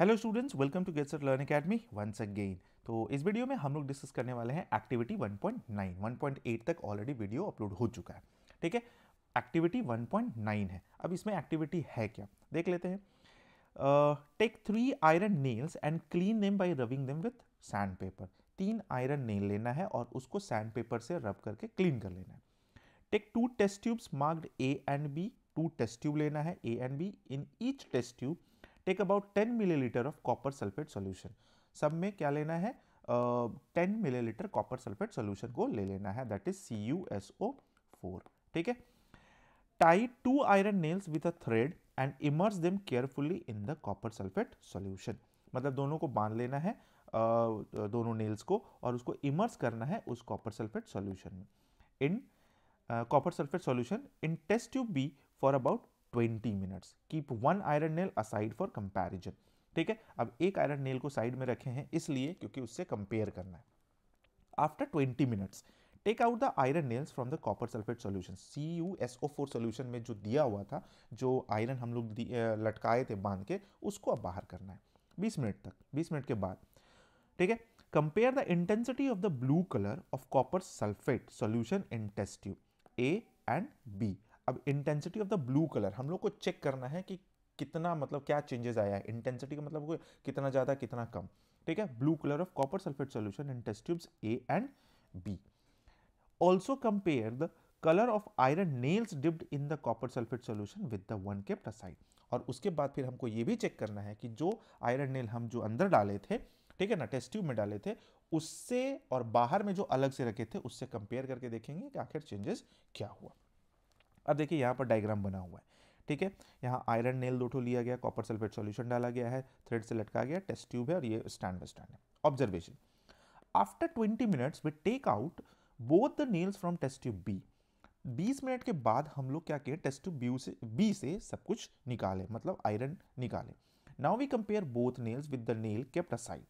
hello students welcome to Gates Learn Academy once again तो इस video में हम लोग डिस्कस करने वाले हैं एक्टिविटी 1.9 1.8 तक ऑलरेडी वीडियो अपलोड हो चुका है ठीक है एक्टिविटी 1.9 है अब इसमें एक्टिविटी है क्या देख लेते हैं take three iron nails and clean them by rubbing them with sandpaper तीन आयरन नेल लेना है और उसको सैंड पेपर से रब करके क्लीन कर लेना है take two test tubes marked A and B two test tube लेना है A and B in each test tube take about 10 millilitre of copper sulphate solution सब में क्या लेना है ten millilitre copper sulphate solution को ले लेना है that is C U S O four ठीक है tie two iron nails with a thread and immerse them carefully in the copper sulphate solution मतलब दोनों को बांध लेना है दोनों नेल्स को और उसको इमर्स करना है उस कॉपर सल्फेट सोल्यूशन में in copper sulphate solution in test tube B for about 20 minutes keep one iron nail aside for comparison ठीक है अब एक आयरन नेल को साइड में रखे हैं इसलिए क्योंकि उससे कंपेयर करना है after 20 minutes take out the iron nails from the copper sulphate solution C U S O four solution में जो दिया हुआ था जो आयरन हम लोग लटकाए थे बांध के उसको अब बाहर करना है 20 मिनट तक 20 मिनट के बाद ठीक है compare the intensity of the blue colour of copper sulphate solution in test tube A and B अब intensity of the blue colour हम लोग को चेक करना है कि कितना मतलब क्या चेंजेस आया है इंटेंसिटी का मतलब कितना ज़्यादा कितना कम ठीक है blue colour of copper sulphate solution in test tubes A and B also compare the colour of iron nails dipped in the copper sulphate solution with the one के असाइड और उसके बाद फिर हमको ये भी चेक करना है कि जो आयरन नेल हम जो अंदर डाले थे ठीक है ना टेस्ट ट्यूब में डाले थे उससे और बाहर में जो अलग से रखे थे उससे कंपेयर करके देखेंगे कि आखिर चेंजेस क्या हुआ अब देखिए यहाँ पर डायग्राम बना हुआ है ठीक है यहाँ आयरन नेल दो लिया गया कॉपर सल्फेट सॉल्यूशन डाला गया है थ्रेड से लटका गया टेस्ट ट्यूब है और ये स्टैंड बाय स्टैंड है observation after twenty minutes we take out both the nails from test tube B बीस मिनट के बाद हम लोग क्या किए टेस्ट ट्यूब बी से बी से सब कुछ निकाले मतलब आयरन निकाले now we compare both nails with the nail kept aside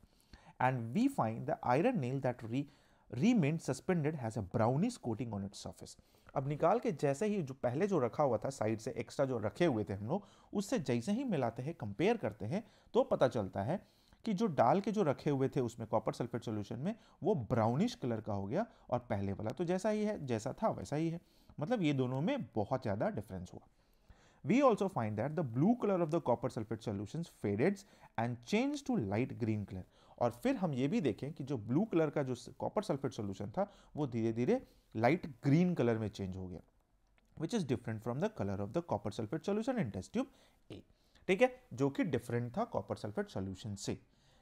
and we find the iron nail that re remain suspended has a brownish coating on its surface अब निकाल के जैसे ही जो पहले जो रखा हुआ था साइड से एक्स्ट्रा जो रखे हुए थे हम लोग उससे जैसे ही मिलाते हैं कंपेयर करते हैं तो पता चलता है कि जो डाल के जो रखे हुए थे उसमें कॉपर सल्फेट सोल्यूशन में वो ब्राउनिश कलर का हो गया और पहले वाला तो जैसा ही है जैसा था वैसा ही है मतलब ये दोनों में बहुत ज़्यादा डिफरेंस हुआ we also find that the blue colour of the copper sulphate solution fades and change to light green colour और फिर हम ये भी देखें कि जो ब्लू कलर का जो कॉपर सल्फेट सोल्यूशन था वो धीरे धीरे लाइट ग्रीन कलर में चेंज हो गया which is different from the colour of the copper sulphate solution in test tube A ठीक है जो कि डिफरेंट था कॉपर सल्फेट सोल्यूशन से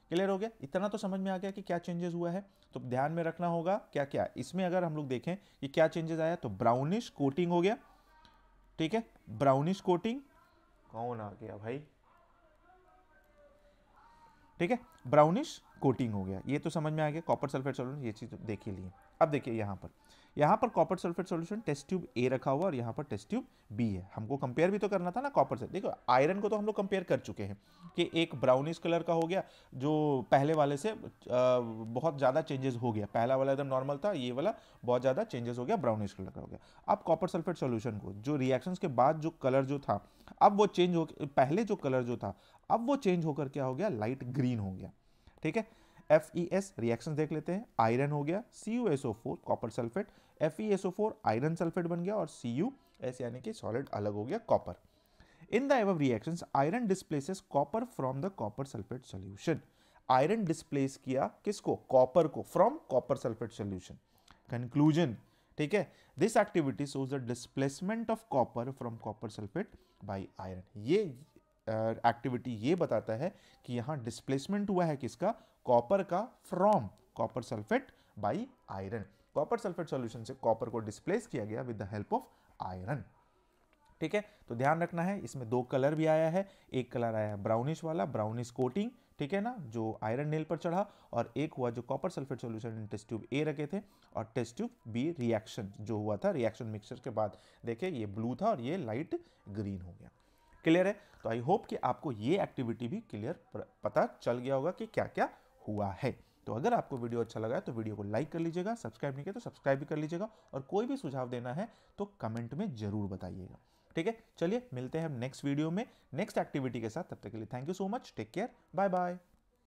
क्लियर हो गया इतना तो समझ में आ गया कि क्या चेंजेस हुआ है तो ध्यान में रखना होगा क्या क्या इसमें अगर हम लोग देखें कि क्या चेंजेस आया तो ब्राउनिश कोटिंग हो गया ठीक है ब्राउनिश कोटिंग कौन आ गया भाई ठीक है ब्राउनिश कोटिंग हो गया ये तो समझ में आ गया कॉपर सल्फेट सोल्यूशन ये चीज़ तो लिए अब देखिए यहाँ पर यहाँ पर copper sulphate solution test tube A रखा हुआ और यहाँ पर टेस्ट ट्यूब बी है हमको कंपेयर भी तो करना था ना कॉपर से देखो आयरन को तो हम लोग कंपेयर कर चुके हैं कि एक ब्राउनिश कलर का हो गया जो पहले वाले से बहुत ज़्यादा चेंजेस हो गया पहला वाला एकदम नॉर्मल था ये वाला बहुत ज़्यादा चेंजेस हो गया ब्राउनिश कलर का हो गया अब कॉपर सल्फेट सोल्यूशन को जो रिएक्शन के बाद जो कलर जो था अब वो चेंज हो पहले जो कलर जो था अब वो चेंज होकर क्या हो गया लाइट ग्रीन हो गया ठीक है एफ ई एस रिएक्शन देख लेते हैं आयरन हो गया C U S O four copper sulphate F E S O four iron sulphate बन गया और सी यू एस यानी कि सॉलिड अलग हो गया copper in the above reaction iron displaces copper from the copper sulphate solution iron displace किया किसको कॉपर को from copper sulphate solution conclusion ठीक है this activity shows the displacement of copper from copper sulphate by iron ये activity ये बताता है कि यहाँ डिस्प्लेसमेंट हुआ है किसका कॉपर का from copper sulphate by iron copper sulphate solution से कॉपर को डिस्प्लेस किया गया with the help of iron ठीक है तो ध्यान रखना है इसमें दो कलर भी आया है एक कलर आया है ब्राउनिश वाला ब्राउनिश कोटिंग ठीक है ना जो आयरन नेल पर चढ़ा और एक हुआ जो copper sulphate solution test tube ए रखे थे और टेस्ट ट्यूब बी रिएक्शन जो हुआ था रिएक्शन मिक्सचर के बाद देखिए ये ब्लू था और ये लाइट ग्रीन हो गया क्लियर है तो आई होप कि आपको ये एक्टिविटी भी क्लियर पता चल गया होगा कि क्या क्या हुआ है तो अगर आपको वीडियो अच्छा लगा है तो वीडियो को लाइक कर लीजिएगा सब्सक्राइब नहीं किया तो सब्सक्राइब भी कर लीजिएगा और कोई भी सुझाव देना है तो कमेंट में ज़रूर बताइएगा ठीक है चलिए मिलते हैं हम नेक्स्ट वीडियो में नेक्स्ट एक्टिविटी के साथ तब तक के लिए thank you so much take care bye bye